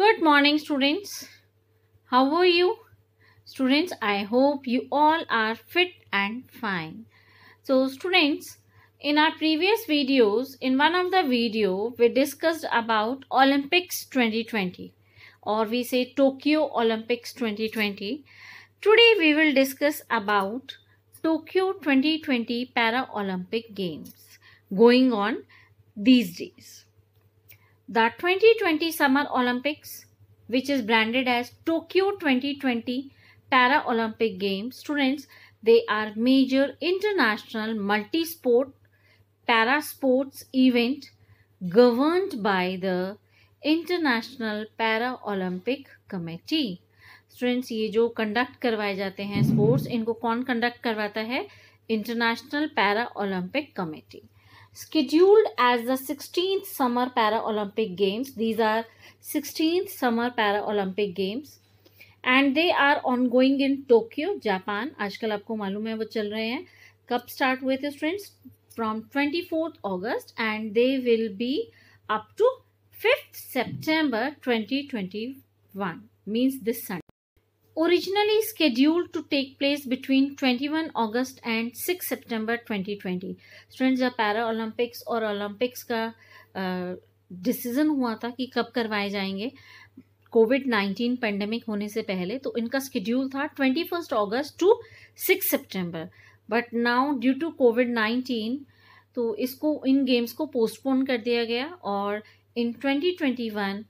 Good morning students. How are you? Students, I hope you all are fit and fine. So students, in our previous videos, in one of the video, we discussed about Olympics 2020 or we say Tokyo Olympics 2020. Today we will discuss about Tokyo 2020 Para Olympic Games going on these days. The 2020 Summer Olympics, which is branded as Tokyo 2020 Para Olympic Games, students, they are major international multi-sport para sports event governed by the international para olympic committee students ये जो conduct करवाए जाते हैं sports इनको कौन conduct करवाता है international para Olympic committee scheduled as the 16th Summer Paralympic Games. These are 16th Summer Paralympic Games and they are ongoing in Tokyo Japan आजकल आपको मालूम है वो चल रहे हैं कब स्टार्ट हुए थे students from twenty fourth August and they will be up to fifth September twenty twenty one means this Sunday originally scheduled to take place between 21 August and 6 September 2020 students जब पैरा ओलंपिक्स और Olympics का decision हुआ था कि कब करवाए जाएंगे Covid 19 pandemic होने से पहले तो इनका स्केड्यूल था 21 August to 6 September but now due to COVID 19 तो इसको इन गेम्स को पोस्टपोन कर दिया गया और in 2021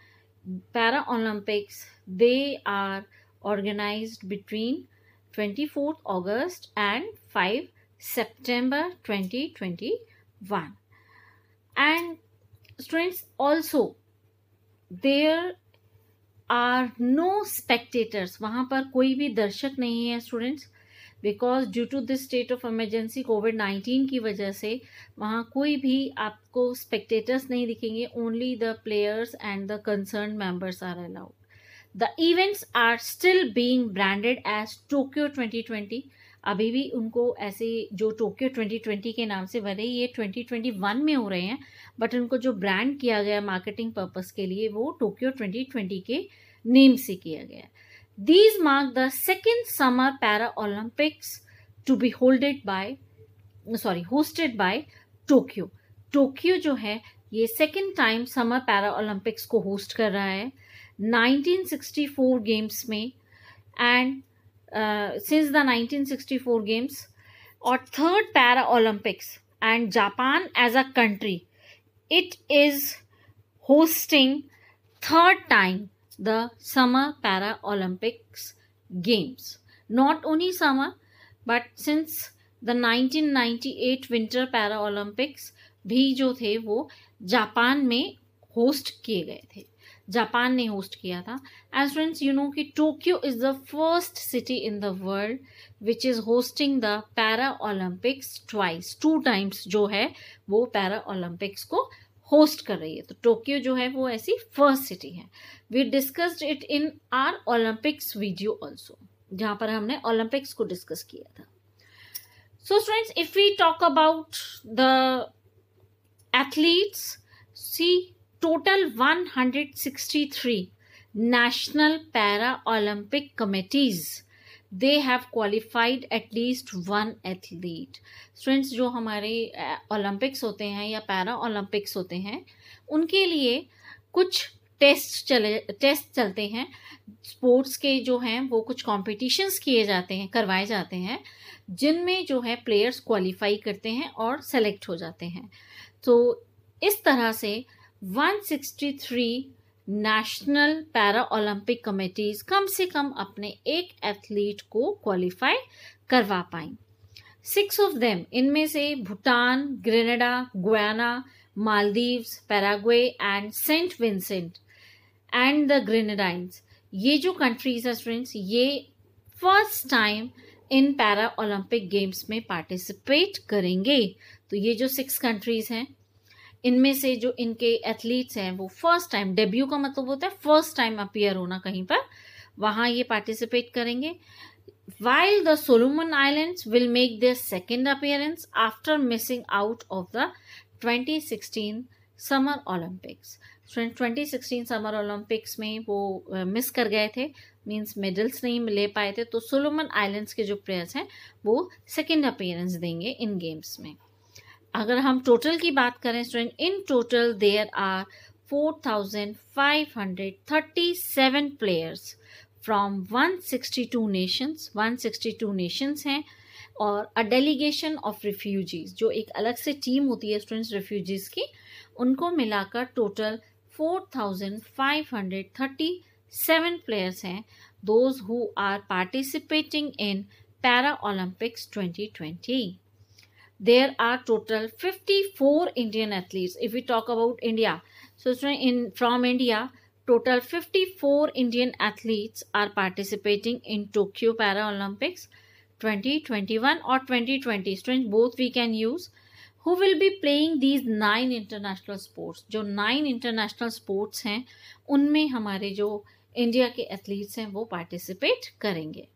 para Olympics they are organized between 24th August and 5 September 2021. And students also there are no spectators वहाँ पर कोई भी दर्शक नहीं है students because due to this state of emergency COVID nineteen की वजह से वहाँ कोई भी आपको स्पेक्टेटर्स नहीं दिखेंगे only the players and the concern members are allowed the events are still being branded as Tokyo 2020 अभी भी उनको ऐसे जो टोक्यो 2020 के नाम से भले ये 2021 में हो रहे हैं बट उनको जो ब्रांड किया गया मार्केटिंग पर्पस के लिए वो टोक्यो 2020 के नेम से किया गया these mark the second summer para Olympics to be holded by sorry hosted by Tokyo Tokyo जो है ये second time summer para Olympics को होस्ट कर रहा है 1964 गेम्स में एंड सिंस द 1964 गेम्स और third para Olympics and Japan as a country. It is hosting third time the Summer Para Olympics Games. Not only summer, but since the 1998 Winter Para Olympics भी जो थे वो Japan में host किए गए थे Japan ने होस्ट किया था एंड फ्रेंड्स यू नो कि Tokyo is the first city in the world which is hosting the para Olympics twice two times जो है वो पैरा ओलंपिक्स को होस्ट कर रही है तो टोक्यो जो है वो ऐसी फर्स्ट सिटी है we discussed it in our Olympics video also जहाँ पर हमने ओलंपिक्स को डिस्कस किया था so students if we talk about the athletes see total 163 national para Olympic committees they have qualified at least one athlete students जो हमारे Olympics होते हैं या पैरा ओलंपिक्स होते हैं उनके लिए कुछ टेस्ट चले टेस्ट चलते हैं स्पोर्ट्स के जो हैं वो कुछ कॉम्पिटिशन्स किए जाते हैं करवाए जाते हैं जिनमें जो है प्लेयर्स क्वालिफाई करते हैं और सेलेक्ट हो जाते हैं तो इस तरह से 163 नेशनल पैरा ओलंपिक कमेटीज कम से कम अपने एक एथलीट को क्वालिफाई करवा पाई सिक्स ऑफ देम इनमें से Bhutan Grenada Guyana Maldives Paraguay and Saint Vincent and the Grenadines ये जो कंट्रीज है स्टूडेंट्स ये first time in para Olympic games में पार्टिसिपेट करेंगे तो ये जो सिक्स कंट्रीज हैं इनमें से जो इनके एथलीट्स हैं वो फर्स्ट टाइम डेब्यू का मतलब होता है फर्स्ट टाइम अपियर होना कहीं पर वहाँ ये पार्टिसिपेट करेंगे while the Solomon Islands will make the second appearance after missing out of the 2016 summer Olympics twenty 2016 summer Olympics में वो मिस uh, कर गए थे मींस मेडल्स नहीं ले पाए थे तो सोलोमन आइलैंड्स के जो प्लेयर्स हैं वो सेकेंड अपियरेंस देंगे इन गेम्स में अगर हम टोटल की बात करें student in total there are 4,537 players from 162 nations 162 nations हैं और अ डेलीगेशन ऑफ रिफ्यूजीज जो एक अलग से टीम होती है स्टूडेंट्स रिफ्यूजीज की उनको मिलाकर टोटल 4,537 प्लेयर्स हैं those who are participating in para Olympics 2020 there are total 54 Indian athletes if we talk about India. So in from India, total 54 Indian athletes are participating in Tokyo Paralympics 2021 or 2020. Students, both we can use. Who will be playing these nine international sports? जो nine international sports हैं उनमें हमारे जो India के athletes हैं वो participate करेंगे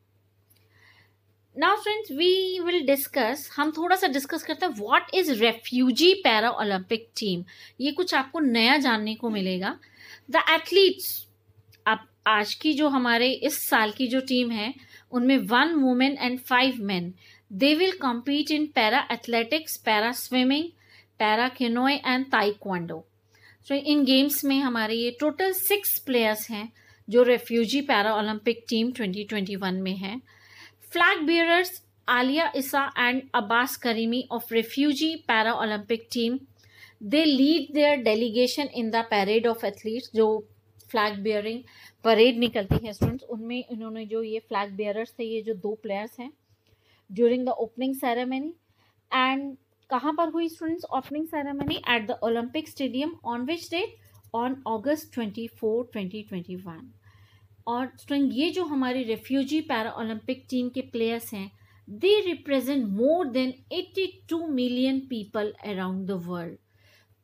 now friends we will discuss हम थोड़ा सा डिस्कस करते हैं what is refugee para Olympic team ये कुछ आपको नया जानने को मिलेगा द एथलीट्स आप आज की जो हमारे इस साल की जो टीम है उनमें one women and five man they will compete in para athletics para swimming para canoe and taekwondo so in games में हमारे ये टोटल सिक्स प्लेयर्स हैं जो रेफ्यूजी पैरा ओलंपिक टीम 2021 में हैं flag bearers Alia Issa and Abbas Karimi of refugee para Olympic team they lead their delegation in the parade of athletes जो flag bearing parade निकलती है स्टूडेंट्स उनमें इन्होंने जो ये फ्लैग बियरर्स थे ये जो दो प्लेयर्स हैं during the opening ceremony and कहाँ पर हुई students opening ceremony at the Olympic stadium on which date on August twenty four twenty twenty one और स्ट्रेंग ये जो हमारे रेफ्यूजी पैरा ओलंपिक टीम के प्लेयर्स हैं they represent more than 82 million people around the world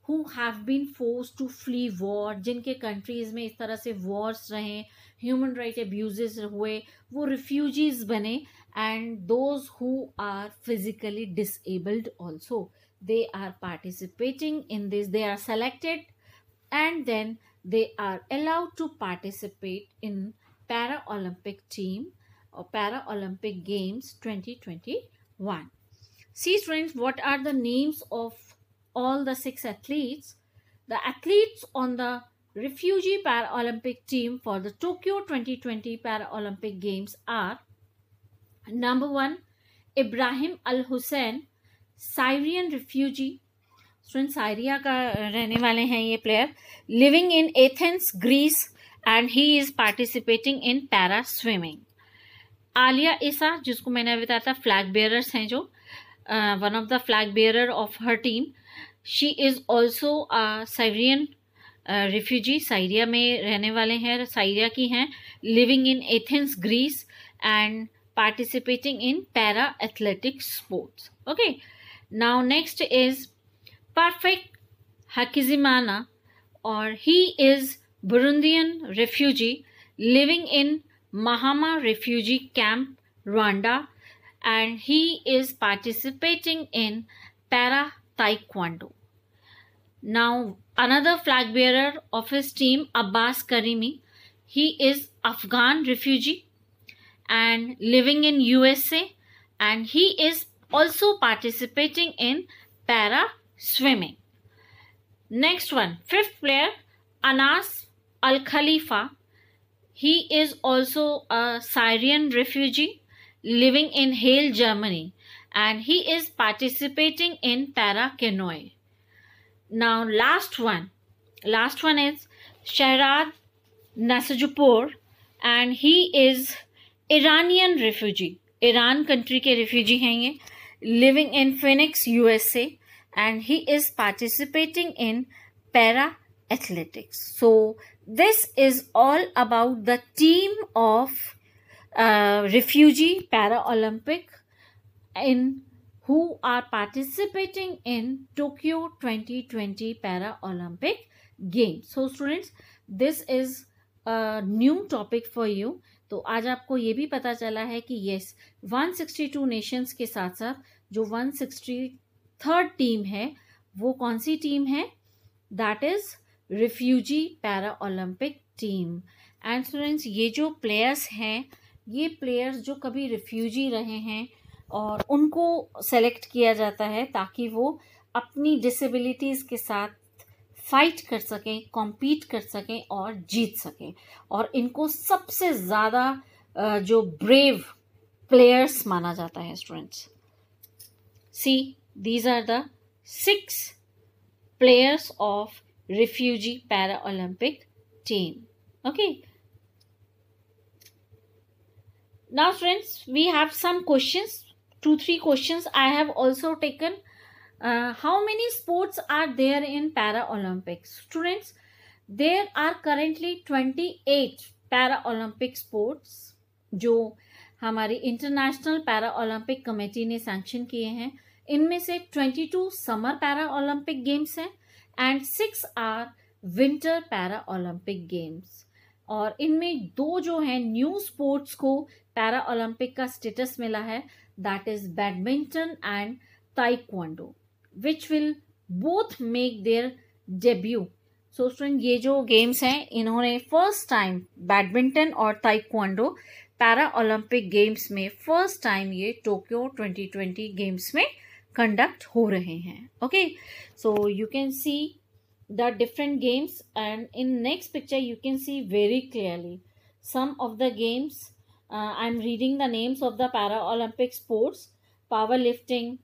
who have been forced to flee war जिनके countries में इस तरह से वॉर्स रहे ह्यूमन राइट एब्यूज़ हुए वो रिफ्यूजीज बने and those who are physically disabled also they are participating in this they are selected and then they are allowed to participate in Paralympic team or uh, Paralympic Games 2021. See students, what are the names of all the six athletes? The athletes on the refugee Paralympic team for the Tokyo 2020 Paralympic Games are number one, Ibrahim Al Hussein, Syrian refugee student Syria का रहने वाले हैं ये player living in Athens Greece and he is participating in para swimming Alia Issa जिसको मैंने अभी बताया था फ्लैग बेयरर्स हैं जो one of the flag bearer of her team she is also Syrian refugee Syria में रहने वाले हैं साइरिया की हैं living in Athens Greece and participating in para athletics sports okay now next is perfect Hakizimana, or he is Burundian refugee living in Mahama refugee camp, Rwanda, and he is participating in para taekwondo. Now, another flag bearer of his team, Abbas Karimi, he is Afghan refugee and living in USA, and he is also participating in para swimming. Next one, fifth player, Anas Al Khalifa. He is also a Syrian refugee living in Hale, Germany, and he is participating in para canoe. Now, last one, last one is Sharad Nasajpur, and he is Iranian refugee. Iran country refugee. Refugee हैं ये living in Phoenix and he is participating in para athletics. So, this is all about the team of uh, refugee para olympic in who are participating in Tokyo 2020 para olympic Games. So, students, this is a new topic for you. तो आज आपको ये भी पता चला है कि yes 162 Nations के साथ साथ जो थर्ड टीम है वो कौन सी टीम है that is refugee para Olympic team and students ये जो प्लेयर्स हैं ये प्लेयर्स जो कभी रिफ्यूजी रहे हैं और उनको सेलेक्ट किया जाता है ताकि वो अपनी डिसेबिलिटीज़ के साथ फाइट कर सकें कॉम्पीट कर सकें और जीत सकें और इनको सबसे ज़्यादा जो ब्रेव प्लेयर्स माना जाता है students see These are the six players of refugee Paralympic team. Okay. Now friends, we have some questions. Two, three questions I have also taken. Uh, how many sports are there in Paralympics? Students, there are currently 28 Paralympic sports jo हमारी international para Olympic committee ने sanction किए हैं इनमें से 22 summer para Olympic games हैं and six are winter para Olympic games और इनमें दो जो हैं न्यू स्पोर्ट्स को पैरा ओलंपिक का स्टेटस मिला है that is badminton and taekwondo which will both make their debut so student ये जो गेम्स हैं इन्होंने फर्स्ट टाइम बैडमिंटन और ताइक्वांडो पैरा ओलंपिक गेम्स में फर्स्ट टाइम ये टोक्यो 2020 गेम्स में कंडक्ट हो रहे हैं okay so you can see the different games and in next picture you can see very clearly some of the games I am reading the names of the para Olympic sports powerlifting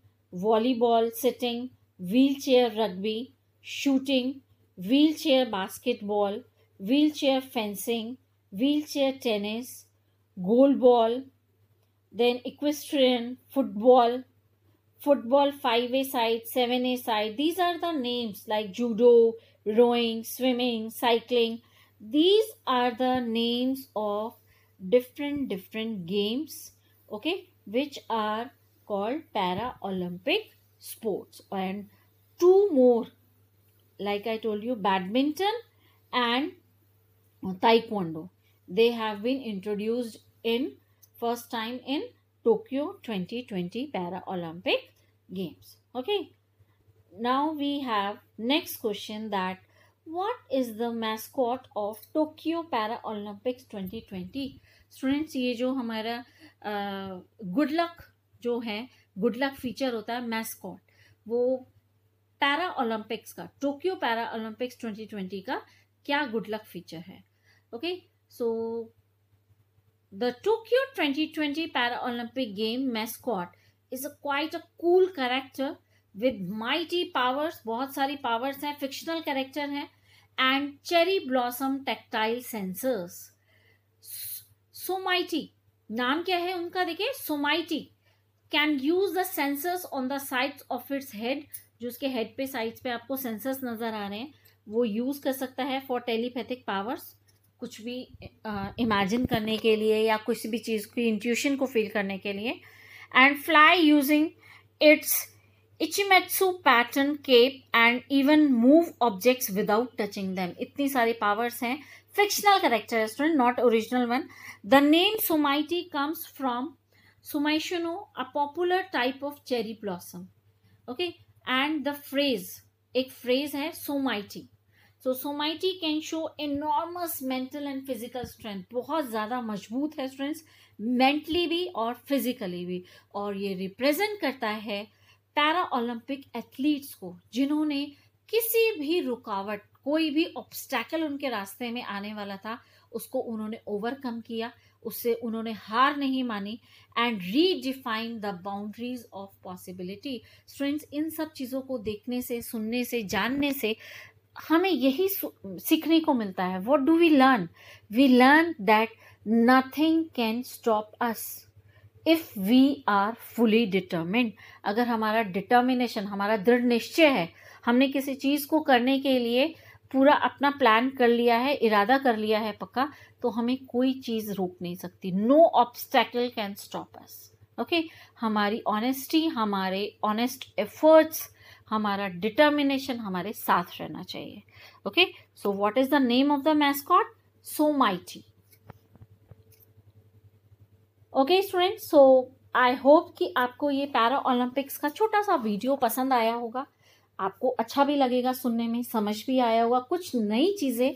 volleyball sitting wheelchair rugby shooting wheelchair basketball wheelchair fencing wheelchair tennis gold ball then equestrian football football 5A side, 7A side. These are the names like judo, rowing, swimming, cycling. These are the names of different different games, okay, which are called para Olympic sports and two more like I told you badminton and taekwondo they have been introduced in first time in Tokyo 2020 Para Olympic games okay now we have next question that what is the mascot of Tokyo para Olympics 2020 students ये जो हमारा good luck जो है good luck feature होता है mascot वो para Olympics का Tokyo para Olympics 2020 का क्या गुड लक फीचर है okay so the Tokyo 2020 para Olympic game mascot is a quite a cool character with mighty powers बहुत सारी पावर्स हैं फिक्शनल करेक्टर हैं and cherry blossom tactile sensors Someity नाम क्या है उनका देखिए Someity can use the sensors on the side of its head जो उसके हेड पे साइड्स पे आपको सेंसर्स नज़र आ रहे हैं वो यूज़ कर सकता है फॉर टेलीपैथिक पावर्स कुछ भी इमेजिन uh, करने के लिए या कुछ भी चीज़ की इंट्यूशन को फील करने के लिए and fly using its Ichimetsu pattern cape and even move objects without touching them. इतनी सारी powers हैं. Fictional character student, not original one. The name Sumaiti comes from Sumaishino, a popular type of cherry blossom. Okay, and the phrase एक phrase है Sumaiti. So Someity can show enormous mental and physical strength बहुत ज़्यादा मजबूत है students mentally भी और physically भी और ये रिप्रेजेंट करता है पैरा ओलंपिक एथलीट्स को जिन्होंने किसी भी रुकावट कोई भी ऑब्स्टैकल उनके रास्ते में आने वाला था उसको उन्होंने ओवरकम किया उससे उन्होंने हार नहीं मानी and redefine the boundaries of possibility students इन सब चीज़ों को देखने से सुनने से जानने से हमें यही सीखने को मिलता है what do we learn we learn that nothing can stop us if we are fully determined अगर हमारा डिटर्मिनेशन हमारा दृढ़ निश्चय है हमने किसी चीज़ को करने के लिए पूरा अपना प्लान कर लिया है इरादा कर लिया है पक्का तो हमें कोई चीज़ रोक नहीं सकती no obstacle can stop us okay हमारी ऑनेस्टी हमारे ऑनेस्ट एफर्ट्स हमारा डिटर्मिनेशन हमारे साथ रहना चाहिए okay so what is the name of the mascot Someity okay student so I hope कि आपको ये पैरा ओलंपिक्स का छोटा सा वीडियो पसंद आया होगा आपको अच्छा भी लगेगा सुनने में समझ भी आया होगा कुछ नई चीज़ें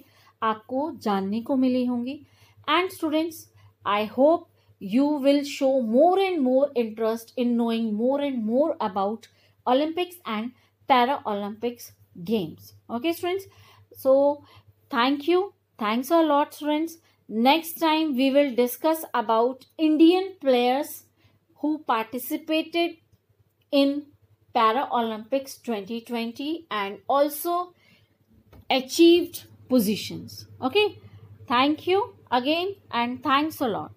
आपको जानने को मिली होंगी and students I hope you will show more and more interest in knowing more and more about Olympics and Para Olympics Games. Okay, students. So, thank you. Thanks a lot, students. Next time, we will discuss about Indian players who participated in Para Olympics 2020 and also achieved positions. Okay. Thank you again and thanks a lot.